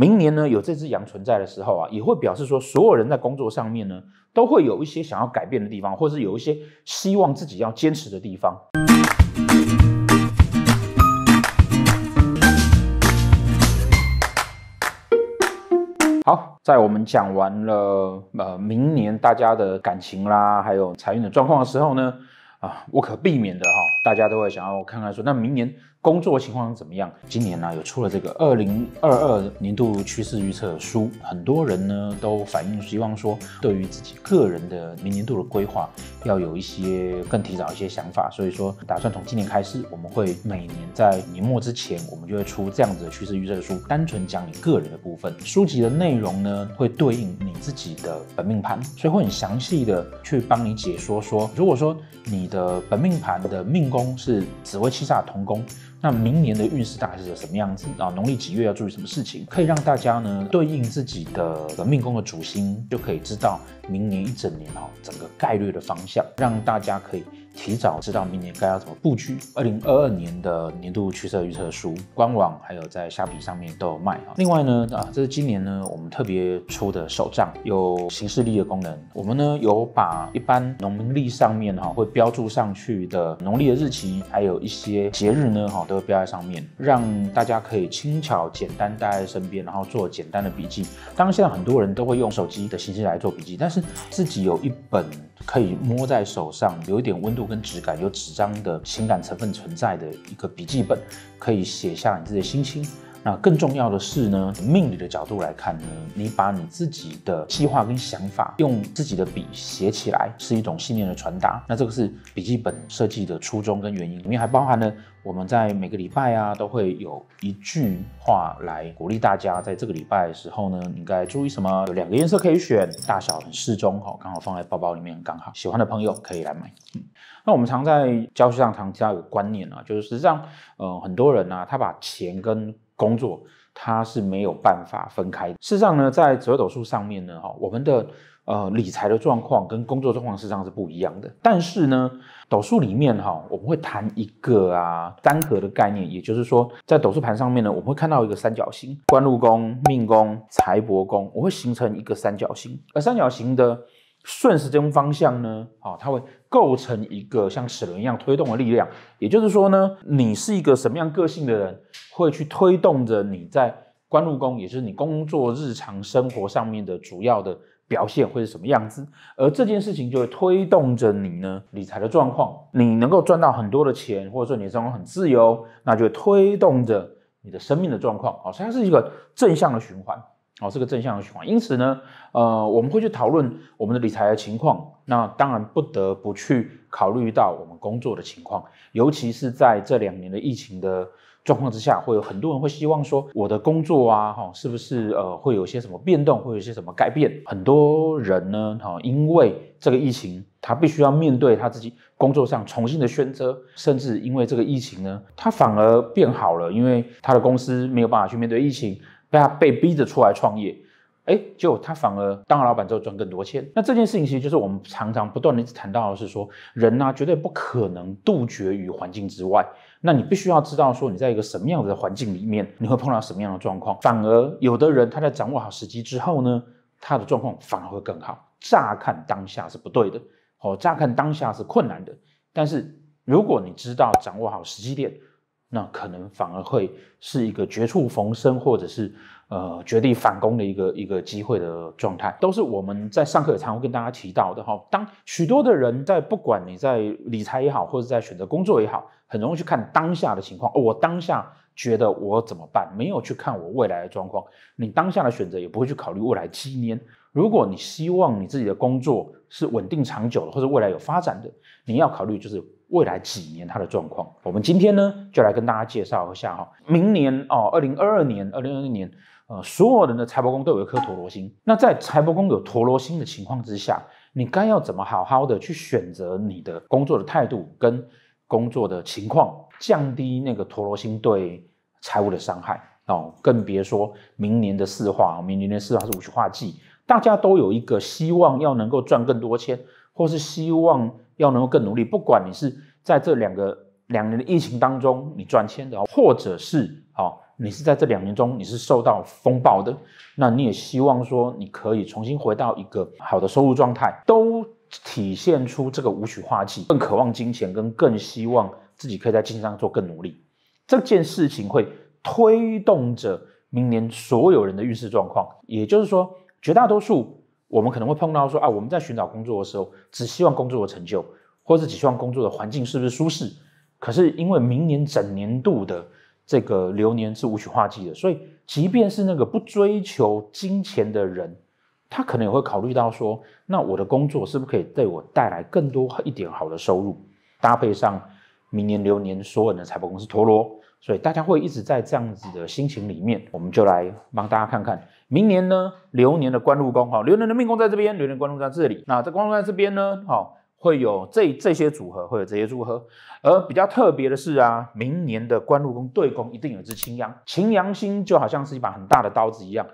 明年呢，有这只羊存在的时候啊，也会表示说，所有人在工作上面呢，都会有一些想要改变的地方，或者是有一些希望自己要坚持的地方。好，在我们讲完了呃，明年大家的感情啦，还有财运的状况的时候呢，啊，无可避免的哈。大家都会想要看看，说那明年工作情况怎么样？今年呢有出了这个二零二二年度趋势预测书，很多人呢都反映希望说，对于自己个人的明年度的规划，要有一些更提早一些想法。所以说，打算从今年开始，我们会每年在年末之前，我们就会出这样子的趋势预测书，单纯讲你个人的部分。书籍的内容呢会对应你自己的本命盘，所以会很详细的去帮你解说说，如果说你的本命盘的命。宫是紫微七煞同宫，那明年的运势大概是什么样子啊？农历几月要注意什么事情？可以让大家呢对应自己的命宫的主星，就可以知道明年一整年哦整个概率的方向，让大家可以。提早知道明年该要怎么布局。二零二二年的年度趋势预测书官网还有在虾皮上面都有卖啊。另外呢，啊，这是今年呢我们特别出的手账，有行事历的功能。我们呢有把一般农历上面哈会标注上去的农历的日期，还有一些节日呢哈都会标在上面，让大家可以轻巧简单带在身边，然后做简单的笔记。当然现在很多人都会用手机的形式来做笔记，但是自己有一本可以摸在手上，有一点温度。跟纸感有纸张的情感成分存在的一个笔记本，可以写下你自己的心情。那更重要的是呢，命理的角度来看呢，你把你自己的计划跟想法用自己的笔写起来，是一种信念的传达。那这个是笔记本设计的初衷跟原因，里面还包含了我们在每个礼拜啊都会有一句话来鼓励大家，在这个礼拜的时候呢，应该注意什么？有两个颜色可以选，大小很适中，哈，刚好放在包包里面刚好。喜欢的朋友可以来买。那我们常在教学上常提到一个观念啊，就是实际上，呃，很多人呢，他把钱跟工作，它是没有办法分开。事实上呢，在折斗数上面呢，哈，我们的呃理财的状况跟工作状况事实上是不一样的。但是呢，斗数里面哈，我们会谈一个啊单核的概念，也就是说，在斗数盘上面呢，我们会看到一个三角形，官禄宫、命宫、财帛宫，我会形成一个三角形。而三角形的顺时针方向呢，啊，它会。构成一个像齿轮一样推动的力量，也就是说呢，你是一个什么样个性的人，会去推动着你在官禄宫，也就是你工作日常生活上面的主要的表现会是什么样子，而这件事情就会推动着你呢理财的状况，你能够赚到很多的钱，或者说你生活很自由，那就推动着你的生命的状况，好，所以它是一个正向的循环。哦，是个正向的循环。因此呢，呃，我们会去讨论我们的理财的情况。那当然不得不去考虑到我们工作的情况，尤其是在这两年的疫情的状况之下，会有很多人会希望说，我的工作啊，哈，是不是呃，会有些什么变动，会有些什么改变？很多人呢，哈，因为这个疫情，他必须要面对他自己工作上重新的选择，甚至因为这个疫情呢，他反而变好了，因为他的公司没有办法去面对疫情。被他被逼着出来创业，哎，结果他反而当了老板之后赚更多钱。那这件事情其实就是我们常常不断的谈到的是说，人呢绝对不可能杜绝于环境之外。那你必须要知道说，你在一个什么样的环境里面，你会碰到什么样的状况。反而有的人他在掌握好时机之后呢，他的状况反而会更好。乍看当下是不对的，哦，乍看当下是困难的，但是如果你知道掌握好时机点。那可能反而会是一个绝处逢生，或者是呃绝地反攻的一个一个机会的状态，都是我们在上课也常会跟大家提到的哈。当许多的人在不管你在理财也好，或者在选择工作也好，很容易去看当下的情况，我当下觉得我怎么办，没有去看我未来的状况。你当下的选择也不会去考虑未来七年。如果你希望你自己的工作是稳定长久的，或者未来有发展的，你要考虑就是。未来几年它的状况，我们今天呢就来跟大家介绍一下哈。明年哦，二零二二年、二零二二年，呃，所有人的财帛宫都有颗陀螺星。那在财帛宫有陀螺星的情况之下，你该要怎么好好的去选择你的工作的态度跟工作的情况，降低那个陀螺星对财务的伤害哦。更别说明年的四化，明年的四化是五曲化忌，大家都有一个希望要能够赚更多钱，或是希望。要能够更努力，不管你是在这两个两年的疫情当中你赚钱的，或者是哦你是在这两年中你是受到风暴的，那你也希望说你可以重新回到一个好的收入状态，都体现出这个无曲化剂，更渴望金钱，跟更希望自己可以在金钱上做更努力，这件事情会推动着明年所有人的运势状况，也就是说绝大多数。我们可能会碰到说啊，我们在寻找工作的时候，只希望工作的成就，或者是只希望工作的环境是不是舒适。可是因为明年整年度的这个流年是五取化忌的，所以即便是那个不追求金钱的人，他可能也会考虑到说，那我的工作是不是可以对我带来更多一点好的收入，搭配上。明年流年所有的财帛宫是陀螺，所以大家会一直在这样子的心情里面。我们就来帮大家看看，明年呢流年的官禄宫，哈，流年的命宫在这边，流年官禄在这里。那这官禄在这边呢，哈，会有这这些组合，会有这些组合。而比较特别的是啊，明年的官禄宫对宫一定有只青羊，擎羊星就好像是一把很大的刀子一样。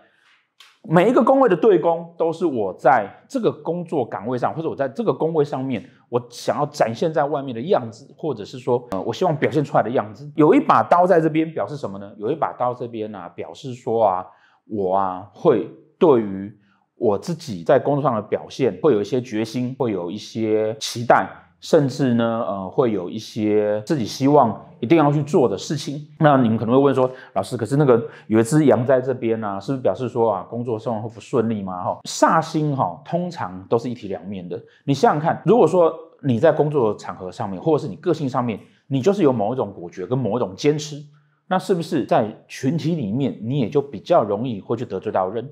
每一个工位的对攻都是我在这个工作岗位上，或者我在这个工位上面，我想要展现在外面的样子，或者是说，呃，我希望表现出来的样子。有一把刀在这边表示什么呢？有一把刀这边呢，表示说啊，我啊会对于我自己在工作上的表现，会有一些决心，会有一些期待。甚至呢，呃，会有一些自己希望一定要去做的事情。那你们可能会问说，老师，可是那个有一只羊在这边呢，是不是表示说啊，工作活会不顺利吗？哈，煞星哈，通常都是一体两面的。你想想看，如果说你在工作场合上面，或者是你个性上面，你就是有某一种果决跟某一种坚持，那是不是在群体里面，你也就比较容易会去得罪到人？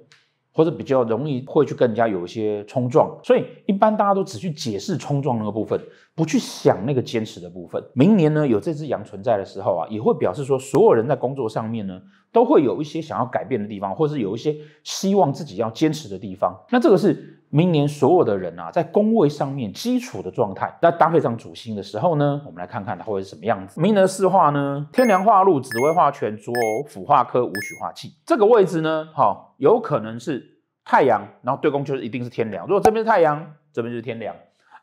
或者比较容易会去更加有一些冲撞，所以一般大家都只去解释冲撞那个部分，不去想那个坚持的部分。明年呢，有这只羊存在的时候啊，也会表示说，所有人在工作上面呢。都会有一些想要改变的地方，或者是有一些希望自己要坚持的地方。那这个是明年所有的人啊，在宫位上面基础的状态。那搭配上主星的时候呢，我们来看看它会是什么样子。明年四化呢，天梁化禄，紫微化权，左辅化科，五许化忌。这个位置呢，好有可能是太阳，然后对宫就是一定是天梁。如果这边是太阳，这边就是天梁。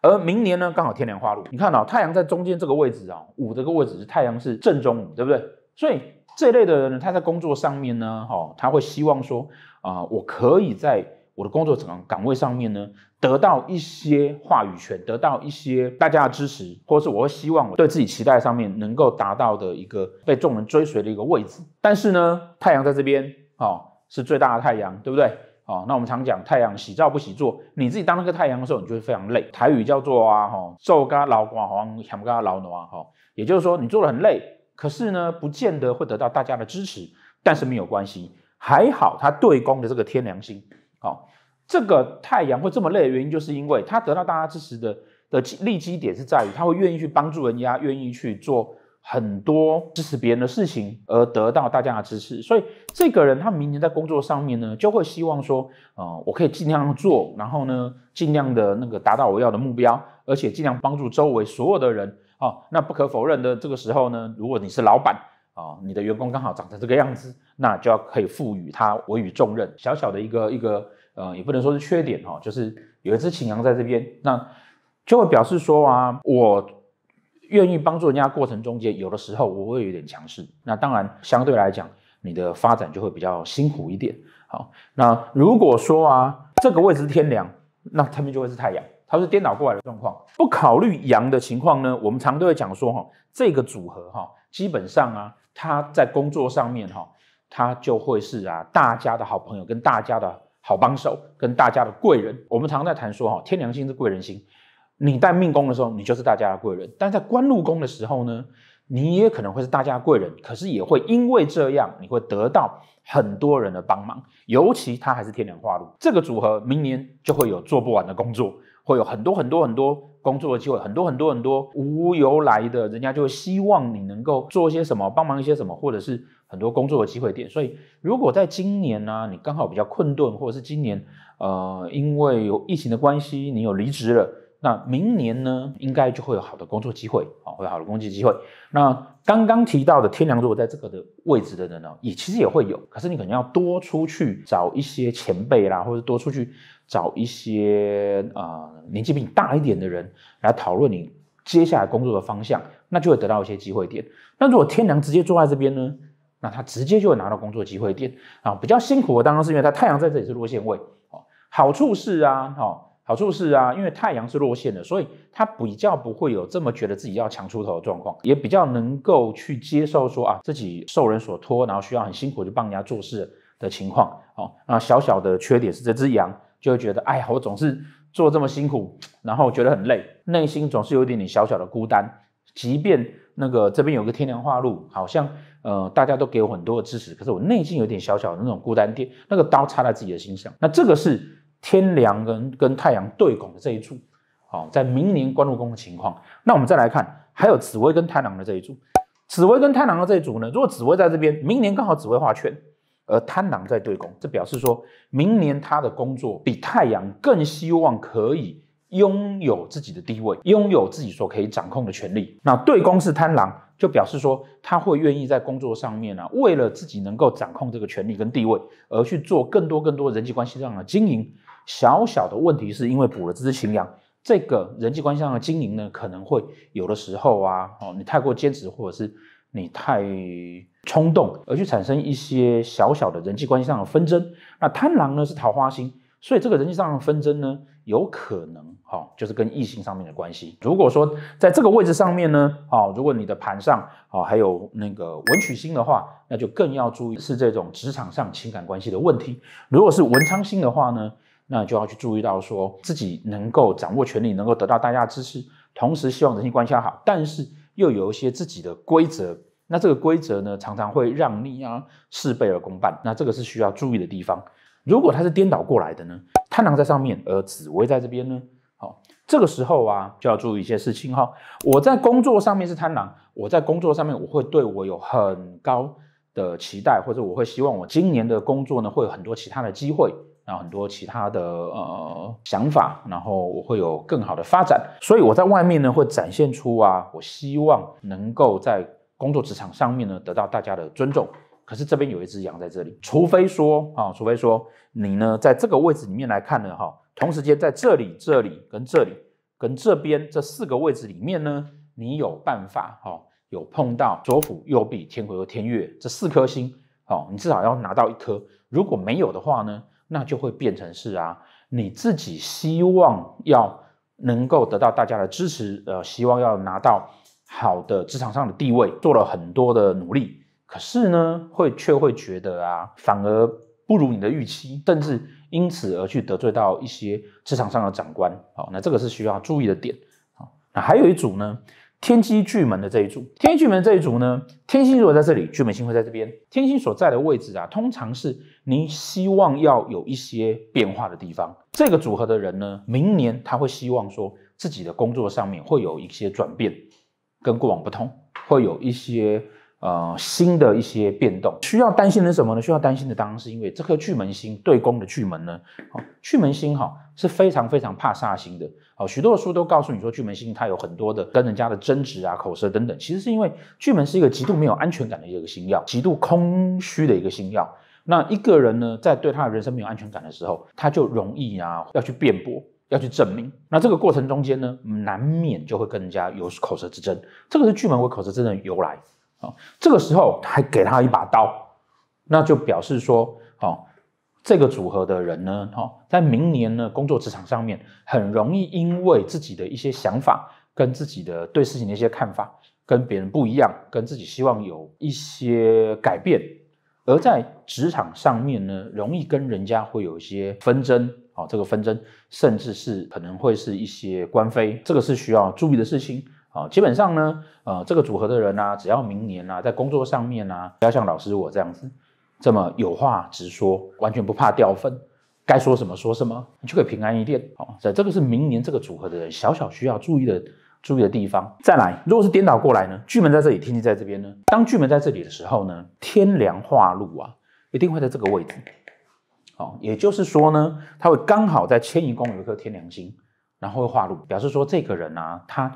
而明年呢，刚好天梁化禄。你看啊，太阳在中间这个位置啊，五这个位置是太阳是正中午，对不对？所以。这类的人，他在工作上面呢，哈，他会希望说，啊，我可以在我的工作岗岗位上面呢，得到一些话语权，得到一些大家的支持，或者是我会希望我对自己期待上面能够达到的一个被众人追随的一个位置。但是呢，太阳在这边，哈，是最大的太阳，对不对？哦，那我们常讲太阳喜照不喜坐，你自己当那个太阳的时候，你就会非常累。台语叫做啊，哈，昼嘎老光，黄昏加老暖，哈，也就是说你做的很累。可是呢，不见得会得到大家的支持，但是没有关系，还好他对公的这个天良心，好，这个太阳会这么累的原因，就是因为他得到大家支持的的利基点是在于他会愿意去帮助人家，愿意去做很多支持别人的事情，而得到大家的支持。所以这个人他明年在工作上面呢，就会希望说，呃，我可以尽量做，然后呢，尽量的那个达到我要的目标，而且尽量帮助周围所有的人。哦，那不可否认的，这个时候呢，如果你是老板啊，你的员工刚好长成这个样子，那就要可以赋予他委以重任。小小的一个一个，呃，也不能说是缺点哈，就是有一只情羊在这边，那就会表示说啊，我愿意帮助人家过程中间，有的时候我会有点强势。那当然，相对来讲，你的发展就会比较辛苦一点。好，那如果说啊，这个位置是天梁，那他们就会是太阳。它是颠倒过来的状况，不考虑阳的情况呢？我们常都会讲说，哈，这个组合，哈，基本上啊，他在工作上面，哈，他就会是啊，大家的好朋友，跟大家的好帮手，跟大家的贵人。我们常在谈说，哈，天良星是贵人星，你带命宫的时候，你就是大家的贵人；，但在官禄宫的时候呢，你也可能会是大家的贵人，可是也会因为这样，你会得到很多人的帮忙，尤其他还是天梁化禄这个组合，明年就会有做不完的工作。会有很多很多很多工作的机会，很多很多很多无由来的，人家就希望你能够做一些什么，帮忙一些什么，或者是很多工作的机会点。所以，如果在今年呢，你刚好比较困顿，或者是今年呃，因为有疫情的关系，你有离职了，那明年呢，应该就会有好的工作机会啊，会好的工作机会。那刚刚提到的天如果在这个的位置的人呢，也其实也会有，可是你可能要多出去找一些前辈啦，或者多出去。找一些呃年纪比你大一点的人来讨论你接下来工作的方向，那就会得到一些机会点。那如果天狼直接坐在这边呢，那他直接就会拿到工作机会点啊，比较辛苦。的当然是因为他太阳在这里是落线位，哦，好处是啊，好，好处是啊，因为太阳是落线的，所以他比较不会有这么觉得自己要强出头的状况，也比较能够去接受说啊自己受人所托，然后需要很辛苦去帮人家做事的情况。哦，那小小的缺点是这只羊。就会觉得，哎，我总是做这么辛苦，然后觉得很累，内心总是有一点点小小的孤单。即便那个这边有个天梁画路，好像呃大家都给我很多的支持，可是我内心有点小小的那种孤单点，那个刀插在自己的心上。那这个是天梁跟跟太阳对拱的这一柱，好，在明年官禄宫的情况。那我们再来看，还有紫薇跟太郎的这一柱。紫薇跟太郎的这一组呢，如果紫薇在这边，明年刚好紫薇化圈。而贪狼在对宫，这表示说明年他的工作比太阳更希望可以拥有自己的地位，拥有自己所可以掌控的权利。那对宫是贪狼，就表示说他会愿意在工作上面啊，为了自己能够掌控这个权利跟地位，而去做更多更多人际关系上的经营。小小的问题是因为补了这只情羊，这个人际关系上的经营呢，可能会有的时候啊，哦，你太过坚持或者是。你太冲动而去产生一些小小的人际关系上的纷争。那贪狼呢是桃花星，所以这个人际上的纷争呢，有可能哈，就是跟异性上面的关系。如果说在这个位置上面呢，啊，如果你的盘上啊还有那个文曲星的话，那就更要注意是这种职场上情感关系的问题。如果是文昌星的话呢，那就要去注意到说自己能够掌握权力，能够得到大家支持，同时希望人际关系好，但是。又有一些自己的规则，那这个规则呢，常常会让你啊事倍而功半，那这个是需要注意的地方。如果它是颠倒过来的呢，贪狼在上面，而紫薇在这边呢，好，这个时候啊就要注意一些事情哈。我在工作上面是贪狼，我在工作上面我会对我有很高的期待，或者我会希望我今年的工作呢会有很多其他的机会。有很多其他的呃想法，然后我会有更好的发展。所以我在外面呢会展现出啊，我希望能够在工作职场上面呢得到大家的尊重。可是这边有一只羊在这里，除非说啊，除非说你呢在这个位置里面来看呢，哈，同时间在这里、这里跟这里跟这边这四个位置里面呢，你有办法哈，有碰到左辅右弼、天魁和天月这四颗星，哦，你至少要拿到一颗。如果没有的话呢？那就会变成是啊，你自己希望要能够得到大家的支持，呃，希望要拿到好的职场上的地位，做了很多的努力，可是呢，会却会觉得啊，反而不如你的预期，甚至因此而去得罪到一些职场上的长官，好，那这个是需要注意的点，好，那还有一组呢。天机巨门的这一组，天机巨门这一组呢，天星如果在这里，巨门星会在这边。天星所在的位置啊，通常是您希望要有一些变化的地方。这个组合的人呢，明年他会希望说自己的工作上面会有一些转变，跟过往不同，会有一些。呃，新的一些变动需要担心的什么呢？需要担心的，当然是因为这颗巨门星对宫的巨门呢。巨门星哈是非常非常怕煞星的。哦，许多的书都告诉你说，巨门星它有很多的跟人家的争执啊、口舌等等。其实是因为巨门是一个极度没有安全感的一个星耀，极度空虚的一个星耀。那一个人呢，在对他的人生没有安全感的时候，他就容易啊要去辩驳，要去证明。那这个过程中间呢，难免就会跟人家有口舌之争。这个是巨门为口舌之争的由来。啊，这个时候还给他一把刀，那就表示说，哦，这个组合的人呢，哦，在明年呢工作职场上面，很容易因为自己的一些想法，跟自己的对事情的一些看法跟别人不一样，跟自己希望有一些改变，而在职场上面呢，容易跟人家会有一些纷争，哦，这个纷争，甚至是可能会是一些官非，这个是需要注意的事情。啊，基本上呢，呃，这个组合的人呢，只要明年啊，在工作上面呢，不要像老师我这样子，这么有话直说，完全不怕掉分，该说什么说什么，你就可以平安一点。好，这这个是明年这个组合的人小小需要注意的注意的地方。再来，如果是颠倒过来呢，巨门在这里，天机在这边呢，当巨门在这里的时候呢，天梁化禄啊，一定会在这个位置。好，也就是说呢，他会刚好在迁移宫有一颗天梁星，然后会化禄，表示说这个人啊，他。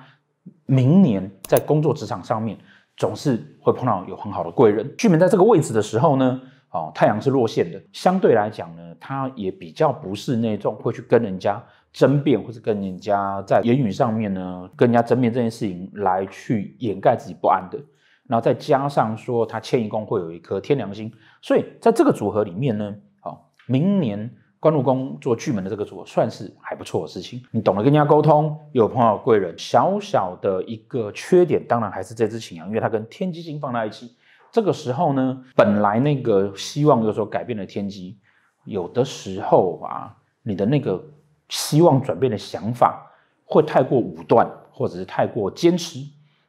明年在工作职场上面，总是会碰到有很好的贵人。巨门在这个位置的时候呢，哦，太阳是落陷的，相对来讲呢，他也比较不是那种会去跟人家争辩，或是跟人家在言语上面呢跟人家争辩这件事情来去掩盖自己不安的。然后再加上说他迁移宫会有一颗天良心，所以在这个组合里面呢，哦，明年。官禄宫做巨门的这个合算是还不错的事情，你懂得跟人家沟通，有朋友贵人。小小的一个缺点，当然还是这只擎羊因为它跟天机星放在一起。这个时候呢，本来那个希望就说改变了天机，有的时候啊，你的那个希望转变的想法会太过武断，或者是太过坚持，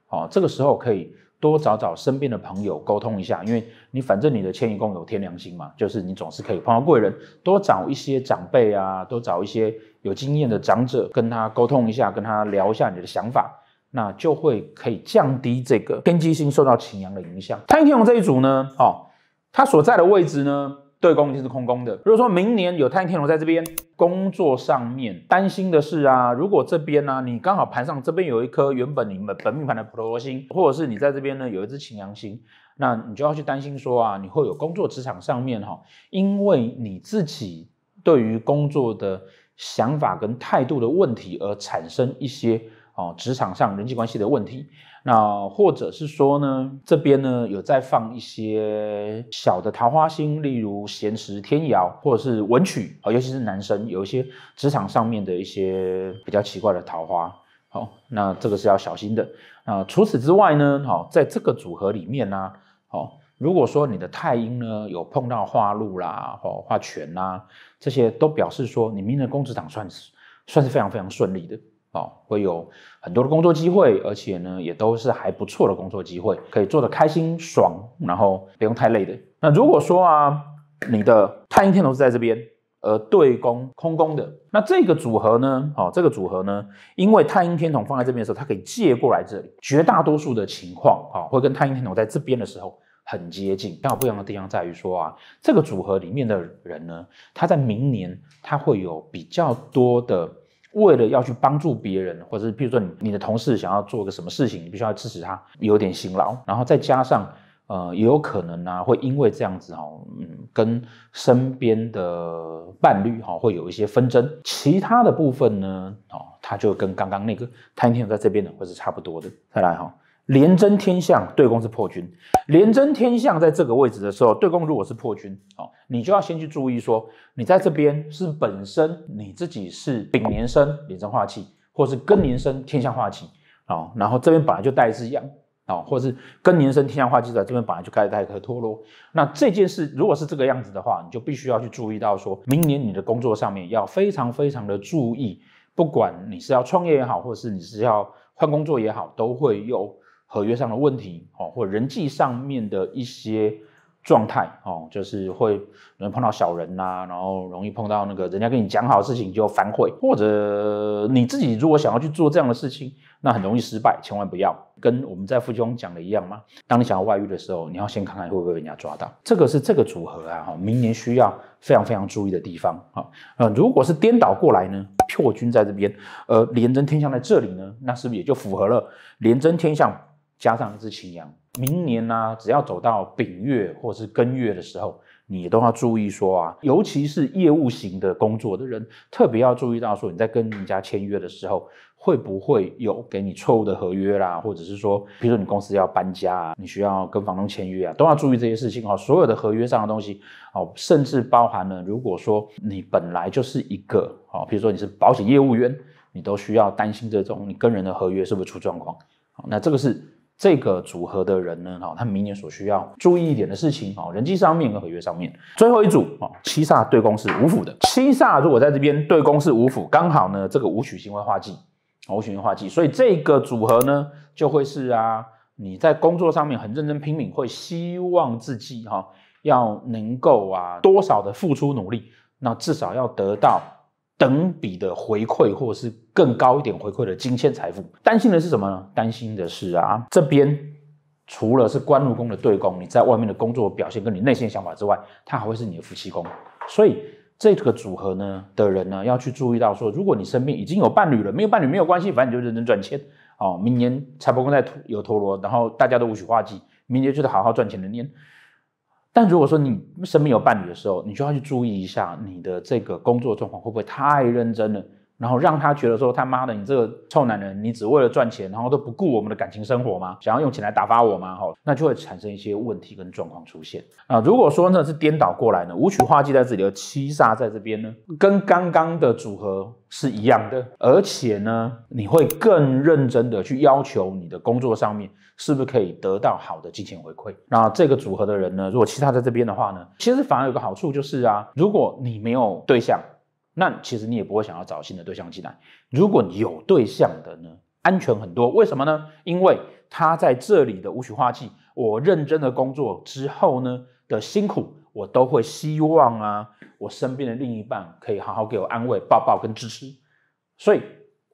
哦，这个时候可以。多找找身边的朋友沟通一下，因为你反正你的迁移宫有天良心嘛，就是你总是可以碰到贵人，多找一些长辈啊，多找一些有经验的长者跟他沟通一下，跟他聊一下你的想法，那就会可以降低这个天机星受到情阳的影响。太阳天王这一组呢，哦，他所在的位置呢？对宫一定是空宫的。如果说明年有太阳天龙在这边工作上面，担心的是啊，如果这边呢你刚好盘上这边有一颗原本你们本命盘的普罗星，或者是你在这边呢有一只擎羊星，那你就要去担心说啊，你会有工作职场上面哈，因为你自己对于工作的想法跟态度的问题而产生一些。哦，职场上人际关系的问题，那或者是说呢，这边呢有在放一些小的桃花星，例如闲时天姚或者是文曲啊，尤其是男生有一些职场上面的一些比较奇怪的桃花，好，那这个是要小心的。那除此之外呢，好，在这个组合里面呢，好，如果说你的太阴呢有碰到化禄啦或化权啦，这些都表示说你明天的工作场算是算是非常非常顺利的。哦，会有很多的工作机会，而且呢，也都是还不错的工作机会，可以做得开心爽，然后不用太累的。那如果说啊，你的太阴天同是在这边，而对宫空宫的，那这个组合呢，哦，这个组合呢，因为太阴天同放在这边的时候，它可以借过来这里，绝大多数的情况啊，会跟太阴天同在这边的时候很接近。但有不一样的地方在于说啊，这个组合里面的人呢，他在明年他会有比较多的。为了要去帮助别人，或者譬如说你你的同事想要做个什么事情，你必须要支持他，有点辛劳。然后再加上，呃，也有可能呢，会因为这样子哈，嗯，跟身边的伴侣哈，会有一些纷争。其他的部分呢，哦，它就跟刚刚那个贪天子在这边的会是差不多的。再来哈。连贞天相对宫是破军，连贞天相在这个位置的时候，对宫如果是破军，哦，你就要先去注意说，你在这边是本身你自己是丙年生，连贞化气，或是庚年生天相化气，哦，然后这边本来就带一只羊，哦，或是庚年生天相化气，在这边本来就该带一颗脱落。那这件事如果是这个样子的话，你就必须要去注意到，说明年你的工作上面要非常非常的注意，不管你是要创业也好，或是你是要换工作也好，都会有。合约上的问题哦，或人际上面的一些状态哦，就是会容易碰到小人呐，然后容易碰到那个人家跟你讲好事情就反悔，或者你自己如果想要去做这样的事情，那很容易失败，千万不要跟我们在夫妻中讲的一样嘛。当你想要外遇的时候，你要先看看会不会人家抓到，这个是这个组合啊，哈，明年需要非常非常注意的地方啊。呃，如果是颠倒过来呢，破军在这边，呃，廉贞天象在这里呢，那是不是也就符合了廉贞天象？加上一只青羊，明年呢，只要走到丙月或是庚月的时候，你都要注意说啊，尤其是业务型的工作的人，特别要注意到说，你在跟人家签约的时候，会不会有给你错误的合约啦，或者是说，比如说你公司要搬家啊，你需要跟房东签约啊，都要注意这些事情哦。所有的合约上的东西哦，甚至包含了，如果说你本来就是一个哦，比如说你是保险业务员，你都需要担心这种你跟人的合约是不是出状况。那这个是。这个组合的人呢，哈，他明年所需要注意一点的事情，哈，人际上面和合约上面。最后一组啊，七煞对宫是五府的，七煞如果在这边对宫是五府，刚好呢，这个五曲星会化忌，五曲星化忌，所以这个组合呢，就会是啊，你在工作上面很认真拼命，会希望自己哈要能够啊多少的付出努力，那至少要得到。等比的回馈，或者是更高一点回馈的金钱财富，担心的是什么呢？担心的是啊，这边除了是官禄宫的对宫，你在外面的工作表现跟你内心想法之外，它还会是你的夫妻宫，所以这个组合呢的人呢要去注意到说，如果你身边已经有伴侣了，没有伴侣没有关系，反正你就认真赚钱哦。明年财帛宫在有陀螺，然后大家都无须花忌，明年就得好好赚钱的年。但如果说你身边有伴侣的时候，你就要去注意一下你的这个工作状况会不会太认真了。然后让他觉得说他妈的，你这个臭男人，你只为了赚钱，然后都不顾我们的感情生活吗？想要用钱来打发我吗？哈，那就会产生一些问题跟状况出现啊。如果说呢是颠倒过来呢，五曲化忌在这里，七煞在这边呢，跟刚刚的组合是一样的，而且呢，你会更认真的去要求你的工作上面是不是可以得到好的金钱回馈。那这个组合的人呢，如果七煞在这边的话呢，其实反而有个好处就是啊，如果你没有对象。那其实你也不会想要找新的对象进来。如果有对象的呢，安全很多。为什么呢？因为他在这里的无须化气，我认真的工作之后呢的辛苦，我都会希望啊，我身边的另一半可以好好给我安慰、抱抱跟支持。所以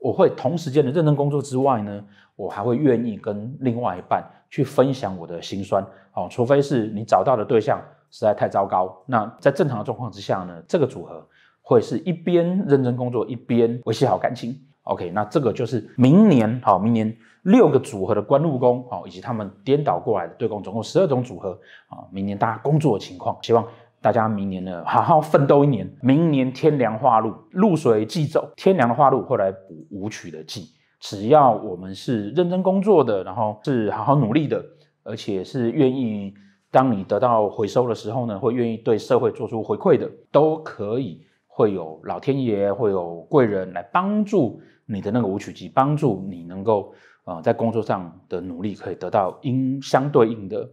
我会同时间的认真工作之外呢，我还会愿意跟另外一半去分享我的心酸哦，除非是你找到的对象实在太糟糕。那在正常的状况之下呢，这个组合。会是一边认真工作，一边维系好感情。OK，那这个就是明年好，明年六个组合的官路宫哦，以及他们颠倒过来的对宫，总共十二种组合啊。明年大家工作的情况，希望大家明年呢好好奋斗一年。明年天凉化露，露水即走；天凉的化露，后来补舞曲的忌。只要我们是认真工作的，然后是好好努力的，而且是愿意，当你得到回收的时候呢，会愿意对社会做出回馈的，都可以。会有老天爷，会有贵人来帮助你的那个舞曲机，帮助你能够呃在工作上的努力可以得到应相对应的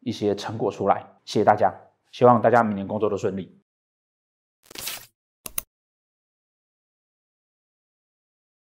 一些成果出来。谢谢大家，希望大家明年工作都顺利。